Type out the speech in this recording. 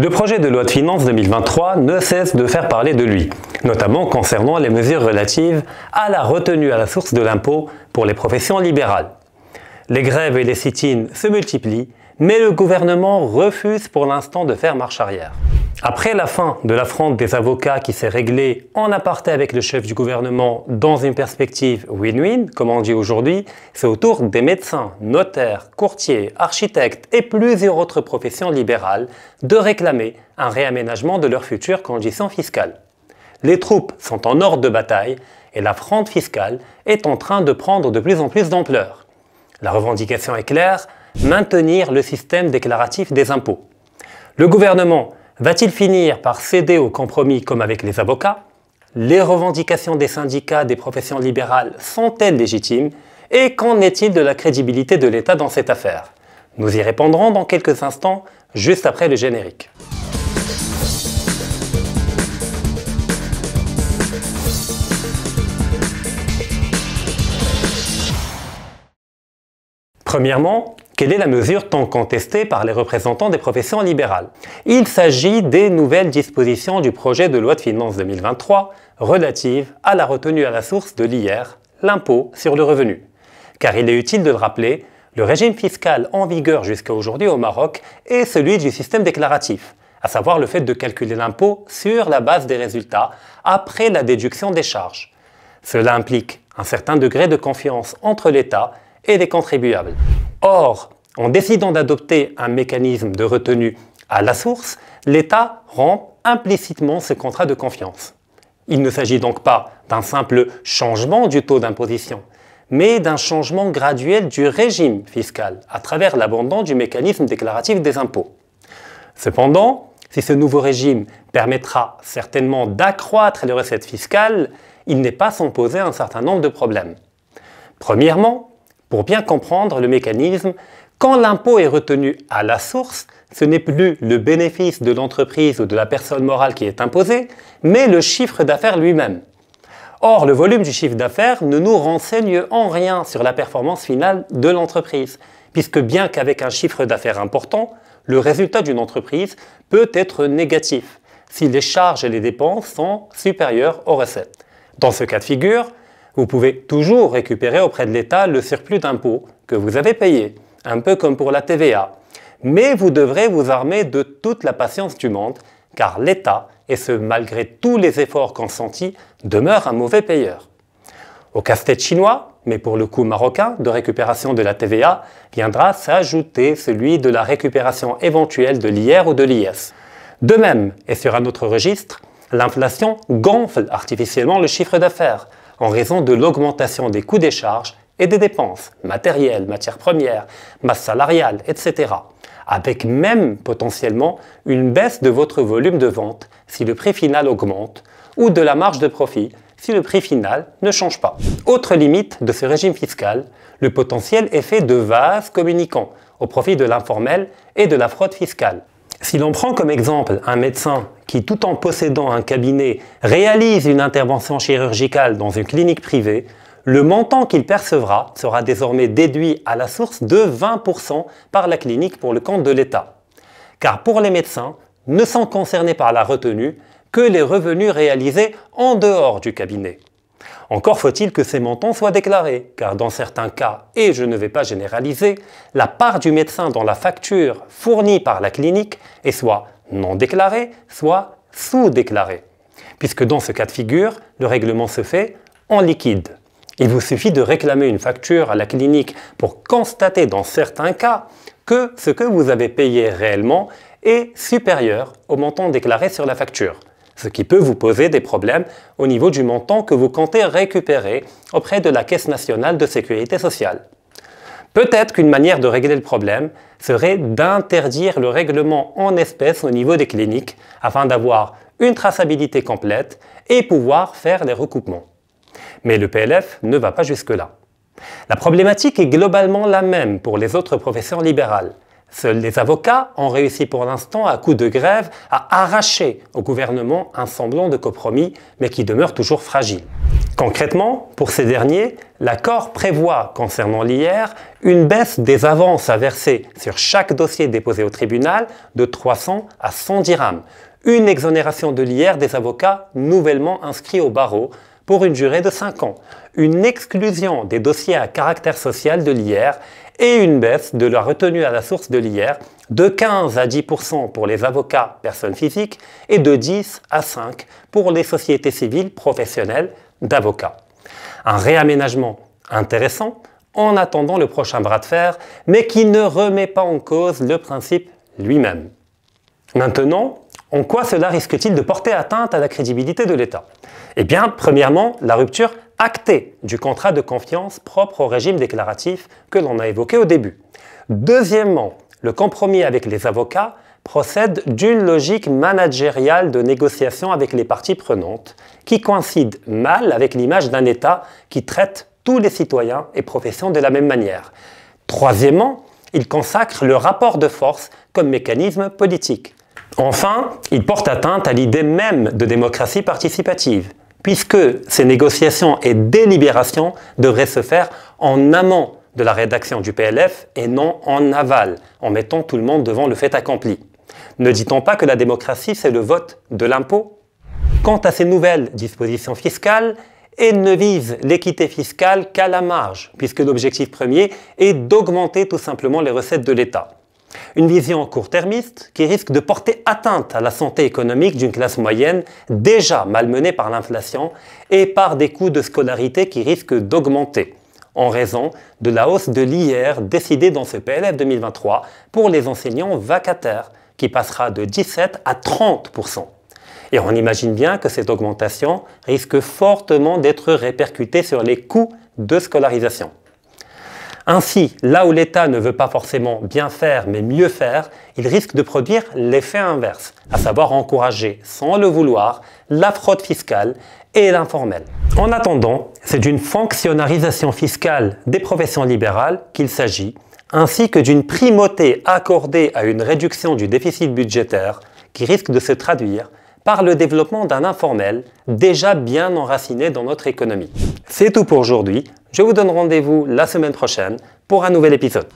Le projet de loi de finances 2023 ne cesse de faire parler de lui, notamment concernant les mesures relatives à la retenue à la source de l'impôt pour les professions libérales. Les grèves et les sit-ins se multiplient, mais le gouvernement refuse pour l'instant de faire marche arrière. Après la fin de fronde des avocats qui s'est réglée en aparté avec le chef du gouvernement dans une perspective win-win, comme on dit aujourd'hui, c'est au tour des médecins, notaires, courtiers, architectes et plusieurs autres professions libérales de réclamer un réaménagement de leurs futures conditions fiscales. Les troupes sont en ordre de bataille et la fronde fiscale est en train de prendre de plus en plus d'ampleur. La revendication est claire, maintenir le système déclaratif des impôts. Le gouvernement Va-t-il finir par céder au compromis comme avec les avocats Les revendications des syndicats des professions libérales sont-elles légitimes Et qu'en est-il de la crédibilité de l'État dans cette affaire Nous y répondrons dans quelques instants, juste après le générique. Premièrement, quelle est la mesure tant contestée par les représentants des professions libérales Il s'agit des nouvelles dispositions du projet de loi de finances 2023 relatives à la retenue à la source de l'IR, l'impôt sur le revenu. Car il est utile de le rappeler, le régime fiscal en vigueur jusqu'à aujourd'hui au Maroc est celui du système déclaratif, à savoir le fait de calculer l'impôt sur la base des résultats après la déduction des charges. Cela implique un certain degré de confiance entre l'État et des contribuables. Or, en décidant d'adopter un mécanisme de retenue à la source, l'État rend implicitement ce contrat de confiance. Il ne s'agit donc pas d'un simple changement du taux d'imposition, mais d'un changement graduel du régime fiscal à travers l'abandon du mécanisme déclaratif des impôts. Cependant, si ce nouveau régime permettra certainement d'accroître les recettes fiscales, il n'est pas sans poser un certain nombre de problèmes. Premièrement, pour bien comprendre le mécanisme, quand l'impôt est retenu à la source, ce n'est plus le bénéfice de l'entreprise ou de la personne morale qui est imposé, mais le chiffre d'affaires lui-même. Or, le volume du chiffre d'affaires ne nous renseigne en rien sur la performance finale de l'entreprise, puisque bien qu'avec un chiffre d'affaires important, le résultat d'une entreprise peut être négatif si les charges et les dépenses sont supérieures aux recettes. Dans ce cas de figure, vous pouvez toujours récupérer auprès de l'État le surplus d'impôts que vous avez payé, un peu comme pour la TVA. Mais vous devrez vous armer de toute la patience du monde, car l'État, et ce malgré tous les efforts consentis, demeure un mauvais payeur. Au casse-tête chinois, mais pour le coup marocain de récupération de la TVA, viendra s'ajouter celui de la récupération éventuelle de l'IR ou de l'IS. De même, et sur un autre registre, l'inflation gonfle artificiellement le chiffre d'affaires, en raison de l'augmentation des coûts des charges et des dépenses, matérielles, matières premières, masse salariale, etc. Avec même potentiellement une baisse de votre volume de vente si le prix final augmente, ou de la marge de profit si le prix final ne change pas. Autre limite de ce régime fiscal, le potentiel effet de vase communicant au profit de l'informel et de la fraude fiscale. Si l'on prend comme exemple un médecin qui, tout en possédant un cabinet, réalise une intervention chirurgicale dans une clinique privée, le montant qu'il percevra sera désormais déduit à la source de 20% par la clinique pour le compte de l'État. Car pour les médecins, ne sont concernés par la retenue que les revenus réalisés en dehors du cabinet. Encore faut-il que ces montants soient déclarés, car dans certains cas, et je ne vais pas généraliser, la part du médecin dans la facture fournie par la clinique est soit non déclarée, soit sous-déclarée. Puisque dans ce cas de figure, le règlement se fait en liquide. Il vous suffit de réclamer une facture à la clinique pour constater dans certains cas que ce que vous avez payé réellement est supérieur au montant déclaré sur la facture ce qui peut vous poser des problèmes au niveau du montant que vous comptez récupérer auprès de la Caisse nationale de sécurité sociale. Peut-être qu'une manière de régler le problème serait d'interdire le règlement en espèces au niveau des cliniques afin d'avoir une traçabilité complète et pouvoir faire des recoupements. Mais le PLF ne va pas jusque-là. La problématique est globalement la même pour les autres professeurs libérales. Seuls les avocats ont réussi pour l'instant, à coup de grève, à arracher au gouvernement un semblant de compromis, mais qui demeure toujours fragile. Concrètement, pour ces derniers, l'accord prévoit, concernant l'IR, une baisse des avances à verser sur chaque dossier déposé au tribunal de 300 à 100 dirhams, une exonération de l'IR des avocats nouvellement inscrits au barreau, pour une durée de 5 ans, une exclusion des dossiers à caractère social de l'IR et une baisse de la retenue à la source de l'IR de 15 à 10 pour les avocats personnes physiques et de 10 à 5 pour les sociétés civiles professionnelles d'avocats. Un réaménagement intéressant en attendant le prochain bras de fer, mais qui ne remet pas en cause le principe lui-même. Maintenant, en quoi cela risque-t-il de porter atteinte à la crédibilité de l'État Eh bien, premièrement, la rupture actée du contrat de confiance propre au régime déclaratif que l'on a évoqué au début. Deuxièmement, le compromis avec les avocats procède d'une logique managériale de négociation avec les parties prenantes, qui coïncide mal avec l'image d'un État qui traite tous les citoyens et professions de la même manière. Troisièmement, il consacre le rapport de force comme mécanisme politique. Enfin, il porte atteinte à l'idée même de démocratie participative, puisque ces négociations et délibérations devraient se faire en amont de la rédaction du PLF et non en aval, en mettant tout le monde devant le fait accompli. Ne dit-on pas que la démocratie, c'est le vote de l'impôt Quant à ces nouvelles dispositions fiscales, elles ne visent l'équité fiscale qu'à la marge, puisque l'objectif premier est d'augmenter tout simplement les recettes de l'État. Une vision court-termiste qui risque de porter atteinte à la santé économique d'une classe moyenne déjà malmenée par l'inflation et par des coûts de scolarité qui risquent d'augmenter en raison de la hausse de l'IR décidée dans ce PLF 2023 pour les enseignants vacataires qui passera de 17 à 30 et on imagine bien que cette augmentation risque fortement d'être répercutée sur les coûts de scolarisation. Ainsi, là où l'État ne veut pas forcément bien faire mais mieux faire, il risque de produire l'effet inverse, à savoir encourager, sans le vouloir, la fraude fiscale et l'informel. En attendant, c'est d'une fonctionnarisation fiscale des professions libérales qu'il s'agit, ainsi que d'une primauté accordée à une réduction du déficit budgétaire qui risque de se traduire par le développement d'un informel déjà bien enraciné dans notre économie. C'est tout pour aujourd'hui. Je vous donne rendez-vous la semaine prochaine pour un nouvel épisode.